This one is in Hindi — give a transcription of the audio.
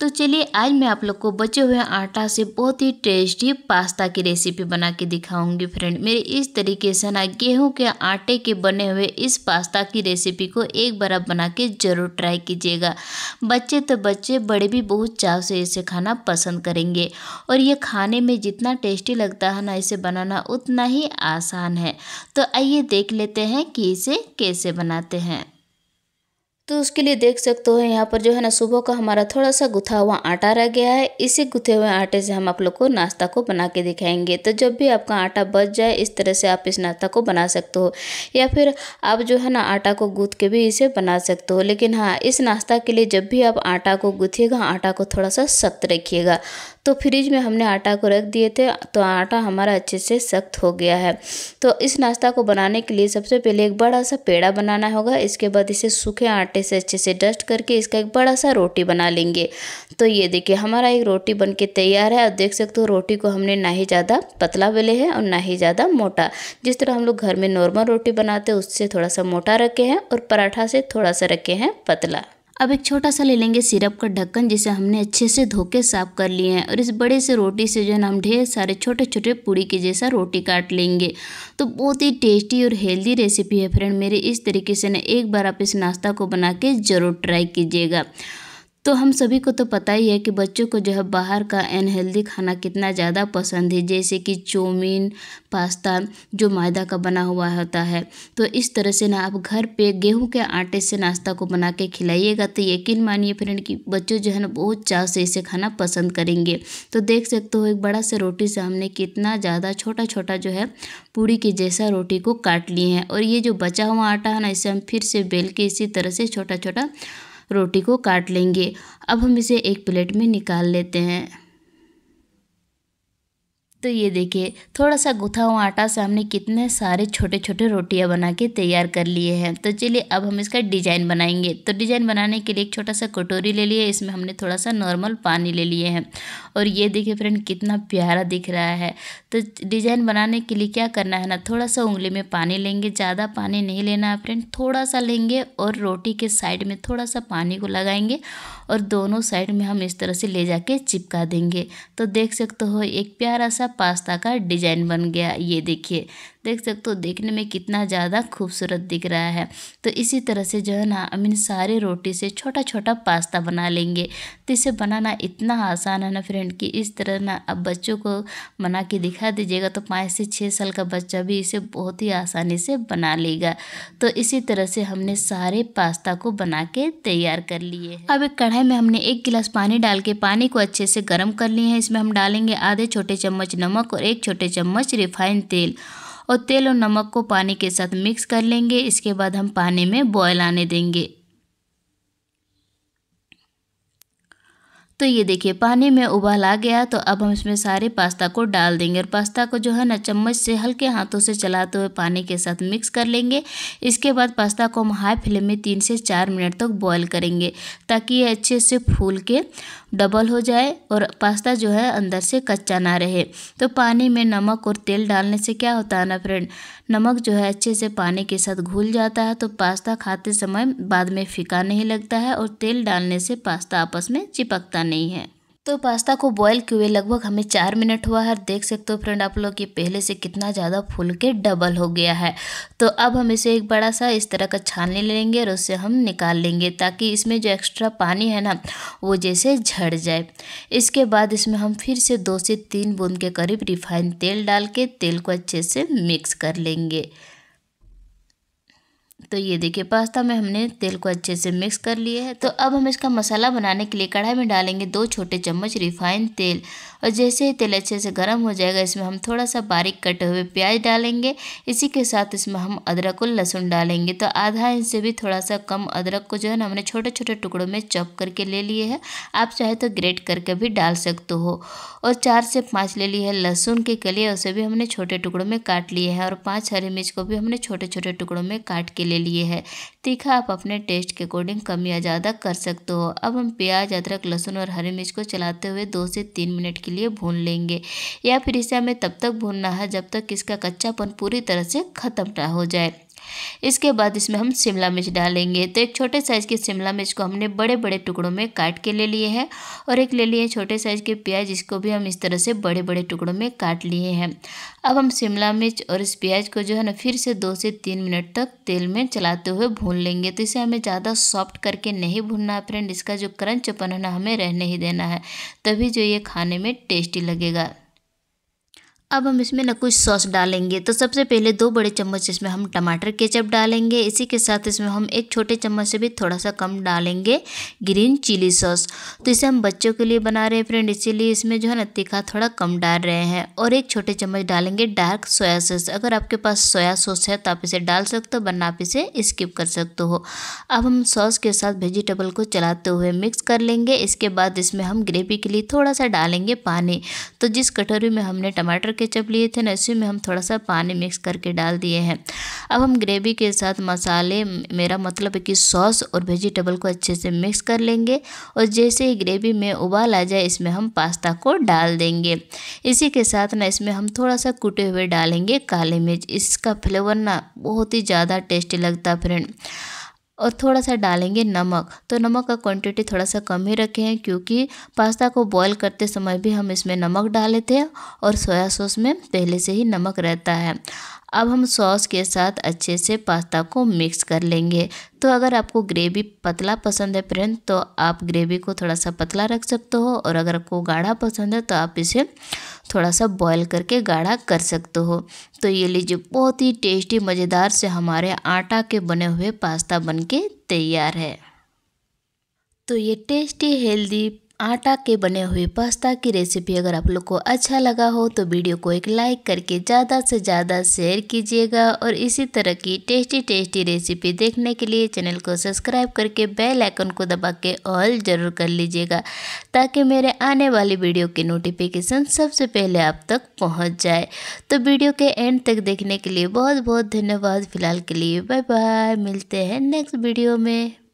तो चलिए आज मैं आप लोग को बचे हुए आटा से बहुत ही टेस्टी पास्ता की रेसिपी बना के दिखाऊंगी फ्रेंड मेरे इस तरीके से ना गेहूं के आटे के बने हुए इस पास्ता की रेसिपी को एक बार आप बना के ज़रूर ट्राई कीजिएगा बच्चे तो बच्चे बड़े भी बहुत चाव से इसे खाना पसंद करेंगे और ये खाने में जितना टेस्टी लगता है ना इसे बनाना उतना ही आसान है तो आइए देख लेते हैं कि इसे कैसे बनाते हैं तो उसके लिए देख सकते हो यहाँ पर जो है ना सुबह का हमारा थोड़ा सा गुथा हुआ आटा रह गया है इसी गुथे हुए आटे से हम आप लोग को नाश्ता को बना के दिखाएंगे तो जब भी आपका आटा बच जाए इस तरह से आप इस नाश्ता को बना सकते हो या फिर आप जो है ना आटा को गूँथ के भी इसे बना सकते हो लेकिन हाँ इस नाश्ता के लिए जब भी आप आटा को गूँथिएगा आटा को थोड़ा सा सख्त रखिएगा तो फ्रिज में हमने आटा को रख दिए थे तो आटा हमारा अच्छे से सख्त हो गया है तो इस नाश्ता को बनाने के लिए सबसे पहले एक बड़ा सा पेड़ा बनाना होगा इसके बाद इसे सूखे आटे से अच्छे से डस्ट करके इसका एक बड़ा सा रोटी बना लेंगे तो ये देखिए हमारा एक रोटी बन के तैयार है और देख सकते हो रोटी को हमने ना ही ज़्यादा पतला बेले है और ना ही ज़्यादा मोटा जिस तरह हम लोग घर में नॉर्मल रोटी बनाते हैं उससे थोड़ा सा मोटा रखे हैं और पराठा से थोड़ा सा रखे हैं पतला अब एक छोटा सा ले लेंगे सिरप का ढक्कन जिसे हमने अच्छे से धो के साफ़ कर लिए हैं और इस बड़े से रोटी से जो है हम ढेर सारे छोटे छोटे पूड़ी के जैसा रोटी काट लेंगे तो बहुत ही टेस्टी और हेल्दी रेसिपी है फ्रेंड मेरे इस तरीके से ना एक बार आप इस नाश्ता को बना के ज़रूर ट्राई कीजिएगा तो हम सभी को तो पता ही है कि बच्चों को जो है बाहर का अनहेल्दी खाना कितना ज़्यादा पसंद है जैसे कि चौमीन पास्ता जो मैदा का बना हुआ होता है तो इस तरह से ना आप घर पे गेहूं के आटे से नाश्ता को बना के खिलाइएगा तो यकीन मानिए फ्रेंड कि बच्चों जो है ना बहुत चाव से इसे खाना पसंद करेंगे तो देख सकते हो एक बड़ा सा रोटी से हमने कितना ज़्यादा छोटा छोटा जो है पूड़ी के जैसा रोटी को काट लिए हैं और ये जो बचा हुआ आटा है ना इसे हम फिर से बेल के इसी तरह से छोटा छोटा रोटी को काट लेंगे अब हम इसे एक प्लेट में निकाल लेते हैं तो ये देखिए थोड़ा सा गुथा हुआ आटा से हमने कितने सारे छोटे छोटे रोटियां बना के तैयार कर लिए हैं तो चलिए अब हम इसका डिज़ाइन बनाएंगे तो डिज़ाइन बनाने के लिए एक छोटा सा कटोरी ले लिए इसमें हमने थोड़ा सा नॉर्मल पानी ले लिए हैं और ये देखिए फ्रेंड कितना प्यारा दिख रहा है तो डिज़ाइन बनाने के लिए क्या करना है ना थोड़ा सा उंगली में पानी लेंगे ज़्यादा पानी नहीं लेना है फ्रेंड थोड़ा सा लेंगे और रोटी के साइड में थोड़ा सा पानी को लगाएंगे और दोनों साइड में हम इस तरह से ले जाके चिपका देंगे तो देख सकते हो एक प्यारा सा पास्ता का डिजाइन बन गया ये देखिए देख सकते हो देखने में कितना ज़्यादा खूबसूरत दिख रहा है तो इसी तरह से जो है ना हम इन सारे रोटी से छोटा छोटा पास्ता बना लेंगे तो इसे बनाना इतना आसान है ना फ्रेंड कि इस तरह ना अब बच्चों को बना के दिखा दीजिएगा तो पाँच से छः साल का बच्चा भी इसे बहुत ही आसानी से बना लेगा तो इसी तरह से हमने सारे पास्ता को बना के तैयार कर लिए अब एक कढ़ाई में हमने एक गिलास पानी डाल के पानी को अच्छे से गर्म कर लिए हैं इसमें हम डालेंगे आधे छोटे चम्मच नमक और एक छोटे चम्मच रिफाइंड तेल और तेल और नमक को पानी के साथ मिक्स कर लेंगे इसके बाद हम पानी में बॉयल आने देंगे तो ये देखिए पानी में उबाल आ गया तो अब हम इसमें सारे पास्ता को डाल देंगे और पास्ता को जो है ना चम्मच से हल्के हाथों से चलाते हुए पानी के साथ मिक्स कर लेंगे इसके बाद पास्ता को हम हाई फ्लेम में तीन से चार मिनट तक बॉयल करेंगे ताकि ये अच्छे से फूल के डबल हो जाए और पास्ता जो है अंदर से कच्चा ना रहे तो पानी में नमक और तेल डालने से क्या होता है ना फ्रेंड नमक जो है अच्छे से पानी के साथ घुल जाता है तो पास्ता खाते समय बाद में फीका नहीं लगता है और तेल डालने से पास्ता आपस में चिपकता नहीं है तो पास्ता को बॉईल किए हुए लगभग हमें चार मिनट हुआ है देख सकते हो फ्रेंड आप लोग कि पहले से कितना ज़्यादा फूल के डबल हो गया है तो अब हम इसे एक बड़ा सा इस तरह का छानने लेंगे और उससे हम निकाल लेंगे ताकि इसमें जो एक्स्ट्रा पानी है ना वो जैसे झड़ जाए इसके बाद इसमें हम फिर से दो से तीन बूंद के करीब रिफाइंड तेल डाल के तेल को अच्छे से मिक्स कर लेंगे तो ये देखिए पास्ता में हमने तेल को अच्छे से मिक्स कर लिया है तो अब हम इसका मसाला बनाने के लिए कढ़ाई में डालेंगे दो छोटे चम्मच रिफाइंड तेल और जैसे ही तेल अच्छे से गर्म हो जाएगा इसमें हम थोड़ा सा बारीक कटे हुए प्याज डालेंगे इसी के साथ इसमें हम अदरक और लहसुन डालेंगे तो आधा इंच से भी थोड़ा सा कम अदरक को जो है ना हमने छोटे छोटे टुकड़ों में चॉप करके ले लिए है आप चाहे तो ग्रेट करके भी डाल सकते हो और चार से पाँच ले लिए है लहसुन के कलिए उसे भी हमने छोटे टुकड़ों में काट लिए हैं और पाँच हरी मिर्च को भी हमने छोटे छोटे टुकड़ों में काट के ले लिए है तीखा आप अपने टेस्ट के अकॉर्डिंग कम या ज़्यादा कर सकते हो अब हम प्याज अदरक लहसुन और हरी मिर्च को चलाते हुए दो से तीन मिनट के लिए भून लेंगे या फिर इसे हमें तब तक भूनना है जब तक इसका कच्चापन पूरी तरह से ख़त्म ना हो जाए इसके बाद इसमें हम शिमला मिर्च डालेंगे तो एक छोटे साइज़ के शिमला मिर्च को हमने बड़े बड़े टुकड़ों में काट के ले लिए हैं और एक ले लिए छोटे साइज़ के प्याज इसको भी हम इस तरह से बड़े बड़े टुकड़ों में काट लिए हैं अब हम शिमला मिर्च और इस प्याज को जो है ना फिर से दो से तीन मिनट तक तेल में चलाते हुए भून लेंगे तो इसे हमें ज़्यादा सॉफ्ट करके नहीं भूनना है फ्रेंड इसका जो क्रंचपन है ना हमें रहने ही देना है तभी जो ये खाने में टेस्टी लगेगा अब हम इसमें ना कुछ सॉस डालेंगे तो सबसे पहले दो बड़े चम्मच इसमें हम टमाटर केचप डालेंगे इसी के साथ इसमें हम एक छोटे चम्मच से भी थोड़ा सा कम डालेंगे ग्रीन चिली सॉस तो इसे हम बच्चों के लिए बना रहे हैं फ्रेंड इसीलिए इसमें जो है ना तीखा थोड़ा कम डाल रहे हैं और एक छोटे चम्मच डालेंगे डार्क सोया सॉस अगर आपके पास सोया सॉस है तो आप इसे डाल सकते हो वरना आप इसे स्किप कर सकते हो अब हम सॉस के साथ वेजिटेबल को चलाते हुए मिक्स कर लेंगे इसके बाद इसमें हम ग्रेवी के लिए थोड़ा सा डालेंगे पानी तो जिस कटोरी में हमने टमाटर केचप लिए थे ना इसी में हम थोड़ा सा पानी मिक्स करके डाल दिए हैं अब हम ग्रेवी के साथ मसाले मेरा मतलब है कि सॉस और वेजिटेबल को अच्छे से मिक्स कर लेंगे और जैसे ही ग्रेवी में उबाल आ जाए इसमें हम पास्ता को डाल देंगे इसी के साथ ना इसमें हम थोड़ा सा कूटे हुए डालेंगे काले मिर्च इसका फ्लेवर ना बहुत ही ज़्यादा टेस्टी लगता फ्रेंड और थोड़ा सा डालेंगे नमक तो नमक का क्वांटिटी थोड़ा सा कम ही रखे हैं क्योंकि पास्ता को बॉईल करते समय भी हम इसमें नमक डाले थे और सोया सॉस में पहले से ही नमक रहता है अब हम सॉस के साथ अच्छे से पास्ता को मिक्स कर लेंगे तो अगर आपको ग्रेवी पतला पसंद है फ्रेंड तो आप ग्रेवी को थोड़ा सा पतला रख सकते हो और अगर आपको गाढ़ा पसंद है तो आप इसे थोड़ा सा बॉयल करके गाढ़ा कर सकते हो तो ये लीजिए बहुत ही टेस्टी मज़ेदार से हमारे आटा के बने हुए पास्ता बन तैयार है तो ये टेस्टी हेल्दी आटा के बने हुए पास्ता की रेसिपी अगर आप लोग को अच्छा लगा हो तो वीडियो को एक लाइक करके ज़्यादा से ज़्यादा शेयर कीजिएगा और इसी तरह की टेस्टी टेस्टी रेसिपी देखने के लिए चैनल को सब्सक्राइब करके बेल आइकन को दबा के ऑल ज़रूर कर लीजिएगा ताकि मेरे आने वाली वीडियो की नोटिफिकेशन सबसे पहले आप तक पहुँच जाए तो वीडियो के एंड तक देखने के लिए बहुत बहुत धन्यवाद फिलहाल के लिए बाय बाय मिलते हैं नेक्स्ट वीडियो में